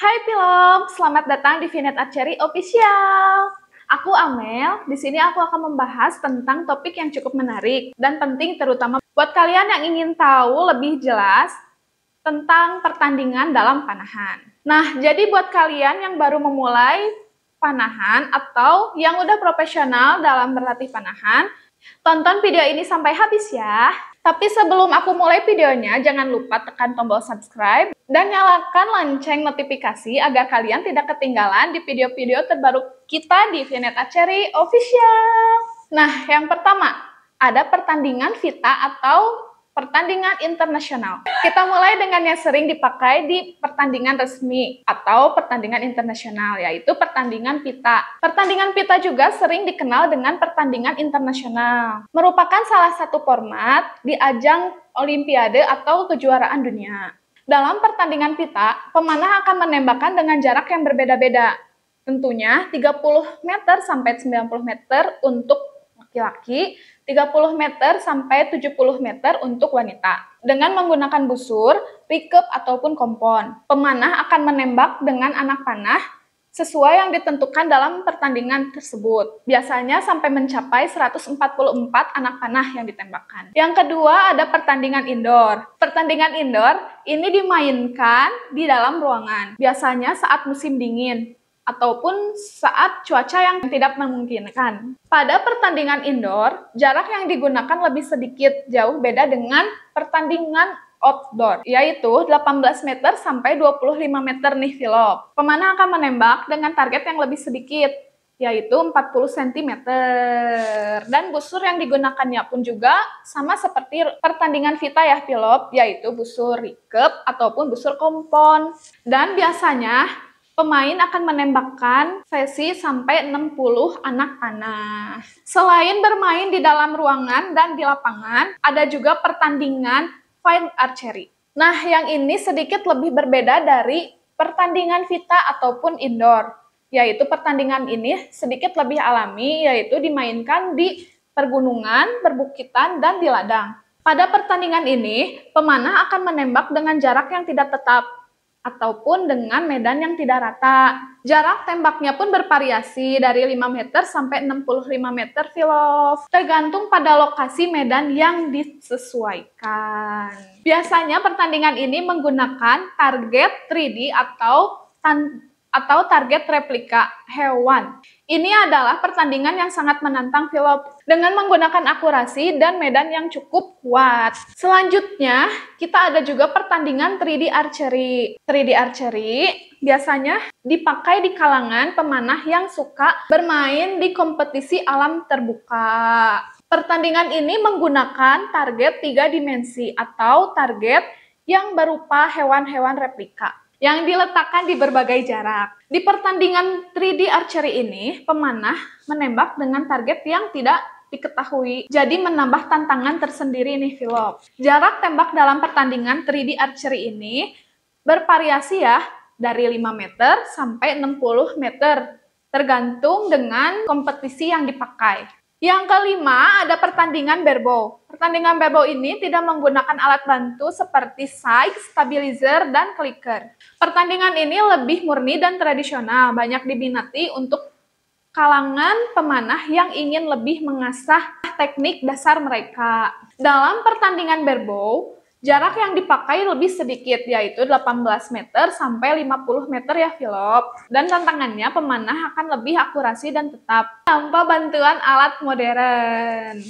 Hai Pilom, selamat datang di Vinet Archery Official. Aku Amel, di sini aku akan membahas tentang topik yang cukup menarik dan penting terutama buat kalian yang ingin tahu lebih jelas tentang pertandingan dalam panahan. Nah, jadi buat kalian yang baru memulai panahan atau yang udah profesional dalam berlatih panahan, tonton video ini sampai habis ya. Tapi sebelum aku mulai videonya, jangan lupa tekan tombol subscribe dan nyalakan lonceng notifikasi agar kalian tidak ketinggalan di video-video terbaru kita di Vinet Aceri Official. Nah, yang pertama, ada pertandingan Vita atau pertandingan internasional. Kita mulai dengan yang sering dipakai di pertandingan resmi atau pertandingan internasional, yaitu pertandingan pita. Pertandingan pita juga sering dikenal dengan pertandingan internasional. Merupakan salah satu format di ajang olimpiade atau kejuaraan dunia. Dalam pertandingan pita, pemanah akan menembakkan dengan jarak yang berbeda-beda. Tentunya 30 meter sampai 90 meter untuk laki-laki, 30 meter sampai 70 meter untuk wanita. Dengan menggunakan busur, pickup ataupun kompon. Pemanah akan menembak dengan anak panah sesuai yang ditentukan dalam pertandingan tersebut. Biasanya sampai mencapai 144 anak panah yang ditembakkan. Yang kedua ada pertandingan indoor. Pertandingan indoor ini dimainkan di dalam ruangan, biasanya saat musim dingin ataupun saat cuaca yang tidak memungkinkan. Pada pertandingan indoor, jarak yang digunakan lebih sedikit jauh beda dengan pertandingan outdoor, yaitu 18 meter sampai 25 meter nih philop. Pemanah akan menembak dengan target yang lebih sedikit, yaitu 40 cm. Dan busur yang digunakannya pun juga sama seperti pertandingan Vita ya philop, yaitu busur rikep ataupun busur kompon. Dan biasanya Pemain akan menembakkan sesi sampai 60 anak panah. Selain bermain di dalam ruangan dan di lapangan, ada juga pertandingan fine archery. Nah, yang ini sedikit lebih berbeda dari pertandingan vita ataupun indoor, yaitu pertandingan ini sedikit lebih alami, yaitu dimainkan di pergunungan, perbukitan, dan di ladang. Pada pertandingan ini, pemanah akan menembak dengan jarak yang tidak tetap, ataupun dengan medan yang tidak rata. Jarak tembaknya pun bervariasi dari 5 meter sampai 65 meter filof, tergantung pada lokasi medan yang disesuaikan. Biasanya pertandingan ini menggunakan target 3D atau atau target replika hewan. Ini adalah pertandingan yang sangat menantang Philop dengan menggunakan akurasi dan medan yang cukup kuat. Selanjutnya, kita ada juga pertandingan 3D archery. 3D archery biasanya dipakai di kalangan pemanah yang suka bermain di kompetisi alam terbuka. Pertandingan ini menggunakan target tiga dimensi atau target yang berupa hewan-hewan replika yang diletakkan di berbagai jarak. Di pertandingan 3D archery ini, pemanah menembak dengan target yang tidak diketahui. Jadi menambah tantangan tersendiri nih, Philop. Jarak tembak dalam pertandingan 3D archery ini bervariasi ya, dari 5 meter sampai 60 meter, tergantung dengan kompetisi yang dipakai. Yang kelima, ada pertandingan barebow. Pertandingan barebow ini tidak menggunakan alat bantu seperti side, stabilizer, dan clicker. Pertandingan ini lebih murni dan tradisional, banyak diminati untuk kalangan pemanah yang ingin lebih mengasah teknik dasar mereka. Dalam pertandingan barebow, Jarak yang dipakai lebih sedikit, yaitu 18 meter sampai 50 meter ya Philip. Dan tantangannya pemanah akan lebih akurasi dan tetap tanpa bantuan alat modern.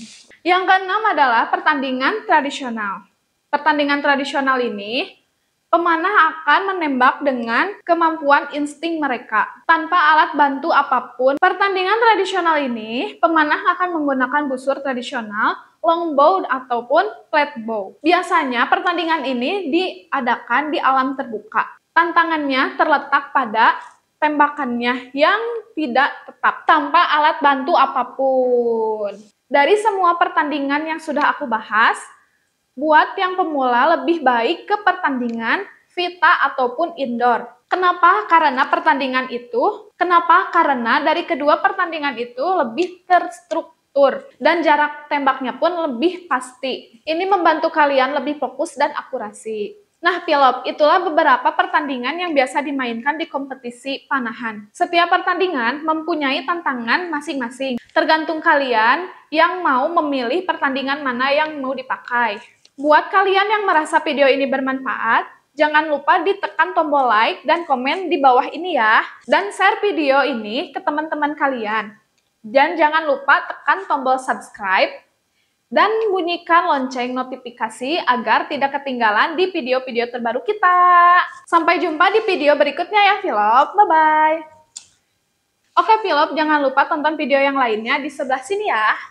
Yang keenam adalah pertandingan tradisional. Pertandingan tradisional ini Pemanah akan menembak dengan kemampuan insting mereka tanpa alat bantu apapun. Pertandingan tradisional ini, pemanah akan menggunakan busur tradisional long ataupun flat bow. Biasanya pertandingan ini diadakan di alam terbuka. Tantangannya terletak pada tembakannya yang tidak tetap tanpa alat bantu apapun. Dari semua pertandingan yang sudah aku bahas, buat yang pemula lebih baik ke pertandingan vita ataupun indoor. Kenapa? Karena pertandingan itu, kenapa? Karena dari kedua pertandingan itu lebih terstruktur Tur dan jarak tembaknya pun lebih pasti. Ini membantu kalian lebih fokus dan akurasi. Nah, pilop, itulah beberapa pertandingan yang biasa dimainkan di kompetisi panahan. Setiap pertandingan mempunyai tantangan masing-masing, tergantung kalian yang mau memilih pertandingan mana yang mau dipakai. Buat kalian yang merasa video ini bermanfaat, jangan lupa ditekan tombol like dan komen di bawah ini ya. Dan share video ini ke teman-teman kalian. Dan jangan lupa tekan tombol subscribe dan bunyikan lonceng notifikasi agar tidak ketinggalan di video-video terbaru kita. Sampai jumpa di video berikutnya ya, Philop. Bye-bye. Oke, Philop, jangan lupa tonton video yang lainnya di sebelah sini ya.